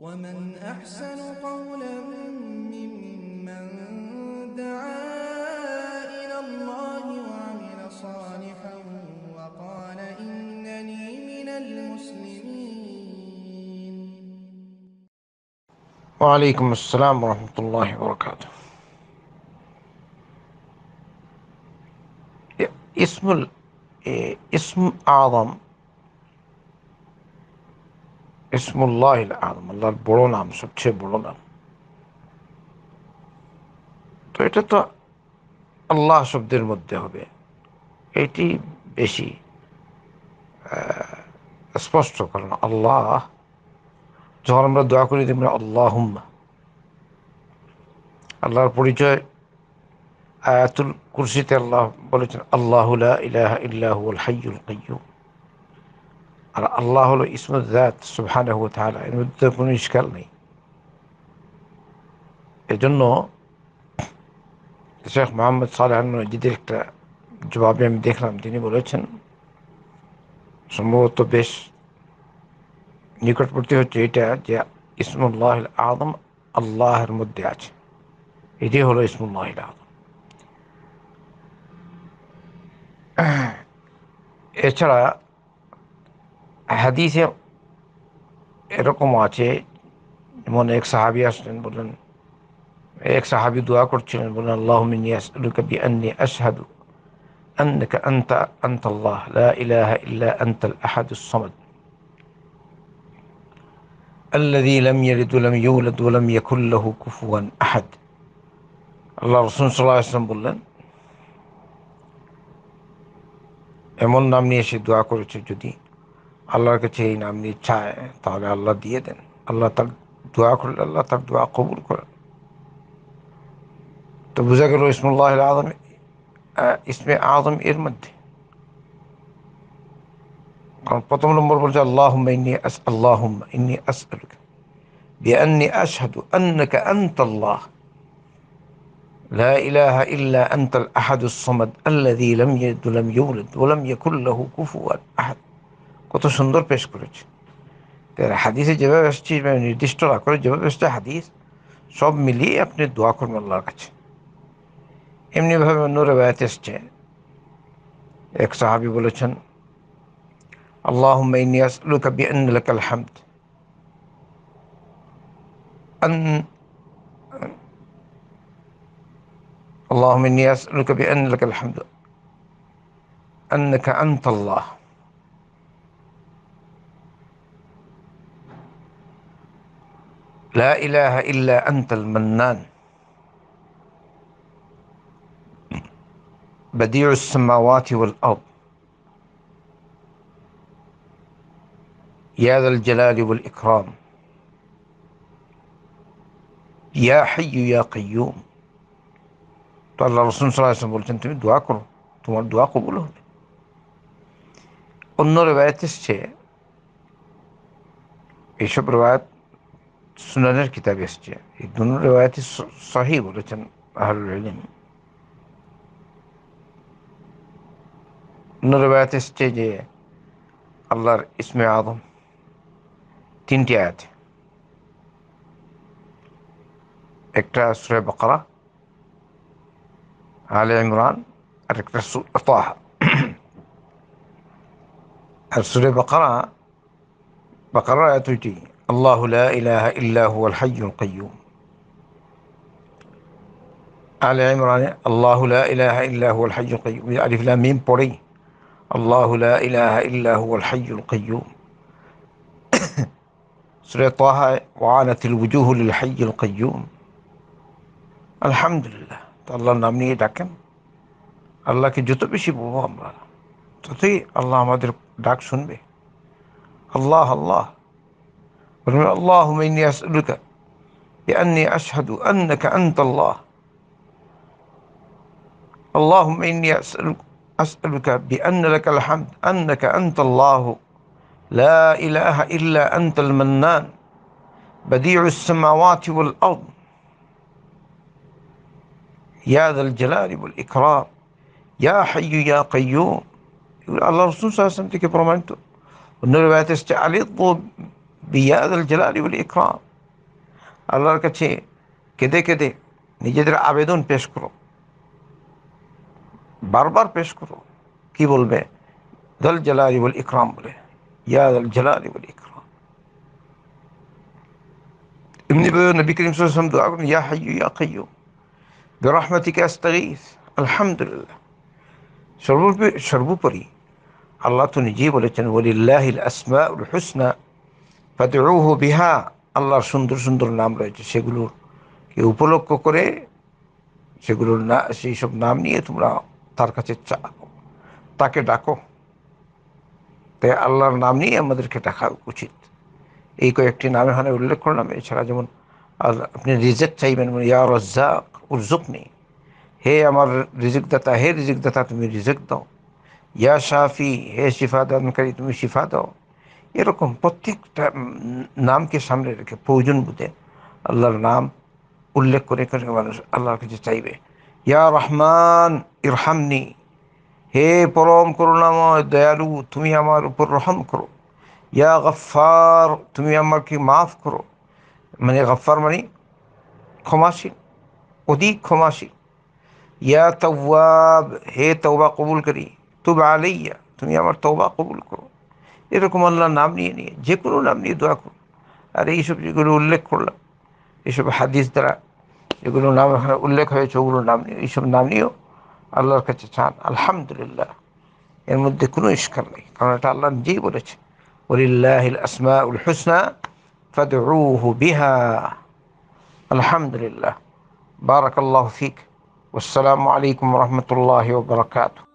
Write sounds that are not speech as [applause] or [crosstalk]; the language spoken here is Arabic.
ومن أحسن قولا ممن دعا إلى الله وعمل صالحا وقال إنني من المسلمين وعليكم السلام ورحمة الله وبركاته اسم إيه، اسم أعظم ইসমুল্লাহ আল্লাহর বড় নাম সবচেয়ে বড় নাম তো এটা তো আল্লাহ শব্দের মধ্যে হবে এটি বেশি স্পষ্ট কারণ আল্লাহ যখন আমরা দয়া করি দেখবেন আল্লাহ আল্লাহর পরিচয় আয়াতুল কুরসিতে আল্লাহ বলেছেন আল্লাহ ইলাহ ইল্লাহুল হাইয়ুল কাইয়ুম الله له اسم الذات সুবহানাহু ওয়া তাআলা এর মধ্যে কোনো ইশকাল নেই এজন্য শেখ মোহাম্মদ সালাহ নজিদের একটা জবাবে আমি দেখলাম তিনি বলেছেন সম্ভবত বেশ নিকটবর্তী হচ্ছে এটা যে ইসমুল্লাহ আদম আল্লাহর মধ্যে আছে এটি হলো ইসমুল্লাহ আদম এছাড়া হাদিসে এরকম আছে যেমন এক সাহাবি আসলেন বললেন এক সাহাবি দোয়া করছিলেন বললেন আল্লাহ মিনিয়াসলুকে বি আন্নি আশহাদু أنك أنت أنت الله لا إله إلا أنت الأحد الصمد الذي لم يلد ولم يولد ولم يكن له كفوا أحد الله رسول صلى الله عليه وسلم بلن أمون نام نيشي دعا كورو تجدين আল্লাহর কাছে এই নাম নিয়ে চায় তাহলে আল্লাহ দিয়ে দেন আল্লাহ তার দোয়া করলে আল্লাহ তার দোয়া কবুল করেন তো বোঝা গেল ইসমুল্লাহ আদম ইসমে আদম এর মধ্যে কারণ প্রথম নম্বর বলছে আল্লাহ ইন্নি আস আল্লাহ ইন্নি আস بأني أشهد أنك أنت الله لا إله إلا أنت الأحد الصمد الذي لم يلد ولم يولد ولم يكن له كفوا أحد কত সুন্দর পেশ করেছে হাদিসে যেভাবে আসছি মানে নির্দিষ্ট না করে যেভাবে আসছে হাদিস সব মিলিয়ে আপনি দোয়া করুন আল্লাহর কাছে এমনিভাবে অন্য রেবায়াত এসছে এক সাহাবি বলেছেন আল্লাহ লুকাবি আল হামদ اللهم إني أسألك بأن لك الحمد أنك أنت الله لا إله إلا أنت المنان بديع السماوات والأرض يا ذا الجلال والإكرام يا حي يا قيوم تو الله رسول صلى الله عليه وسلم بولت انتم الدعاء کرو تمہار الدعاء قبول قلنا رواية روایت اس چھے ایشب Süneler kitabesi. E, bunun rivayeti sahih olduğu için ahlul ilim. Bunun rivayeti isteyeceği Allah ismi azam. Tinti ayeti. Ekra Sure Bakara Ali İmran Ekra Sure Taha [clears throat] Sure Bakara Bakara ayeti الله لا إله إلا هو الحي القيوم آل عمران الله لا إله إلا هو الحي القيوم ألف لام ميم بوري الله لا إله إلا هو الحي القيوم [coughs] سورة طه وعانت الوجوه للحي القيوم الحمد لله আল্লাহর নাম الله الله আল্লাহকে যত বেশি বলবো আমরা الله ما আমাদের داك শুনবে الله الله اللهم إني أسألك بأني أشهد أنك أنت الله اللهم إني أسألك, أسألك بأن لك الحمد أنك أنت الله لا إله إلا أنت المنان بديع السماوات والأرض يا ذا الجلال والإكرام يا حي يا قيوم يقول الله الرسول صلى الله عليه وسلم تكبر منتو والنبي استعلي بيا ذا الجلال والإكرام الله كتشي كده كده نجدر عبدون پیش کرو بار بار پیش کرو کی بول بے ذا الجلال والإكرام بولے يا ذا الجلال والإكرام امن بيو نبي کریم صلی اللہ علیہ وسلم دعا کرن يا حي يا قيوم برحمتك استغيث الحمد لله شربو پری الله تنجيب نجیب ولچن الاسماء الحسنى ফাতেউহু বিহা আল্লাহর সুন্দর সুন্দর নাম রয়েছে কে উপলক্ষ করে সেগুলোর না সেই সব নাম নিয়ে তোমরা তার কাছে চাকো তাকে ডাকো তাই আল্লাহর নাম নিয়ে আমাদেরকে ডাকা উচিত এই কয়েকটি নামে এখানে উল্লেখ করলাম এছাড়া যেমন আর আপনি রিজেক চাইবেন ইয়া রজ্জাক উর্জুক নেই হে আমার রিজিক দাতা হে রিজিক দাতা তুমি রিজেক দাও ইয়া সাফি হে শিফা দানকারী তুমি শিফা দাও এরকম প্রত্যেকটা নামকে সামনে রেখে প্রয়োজন বুঝে আল্লাহর নাম উল্লেখ করে করে মানুষ আল্লাহর কাছে চাইবে ইয়া রহমান ইরহামনি হে পরম করুণাময় দয়ালু তুমি আমার উপর রহম করো ইয়া গফার তুমি আমাকে মাফ করো মানে গফার মানে ক্ষমাসীন অধিক ক্ষমাসীন ইয়া তওয়াব হে তৌবা কবুল করি তুব আলাইয়া তুমি আমার তওবা কবুল করো এরকম আল্লাহর নাম নিয়ে নিয়ে যে কোনো নাম নিয়ে দোয়া করুন আর এইসব যেগুলো উল্লেখ করলাম এসব হাদিস দ্বারা যেগুলো নাম এখানে উল্লেখ হয়েছে ওগুলো নাম নিয়ে এইসব নাম নিয়েও আল্লাহর কাছে চান আলহামদুলিল্লাহ এর মধ্যে কোনো ইস্কার নেই কারণ এটা আল্লাহ নিজেই বলেছে ওলিল্লাহিল আসমা উল হুসনা فادعوه بها الحمد لله بارك الله فيك والسلام عليكم ورحمة الله وبركاته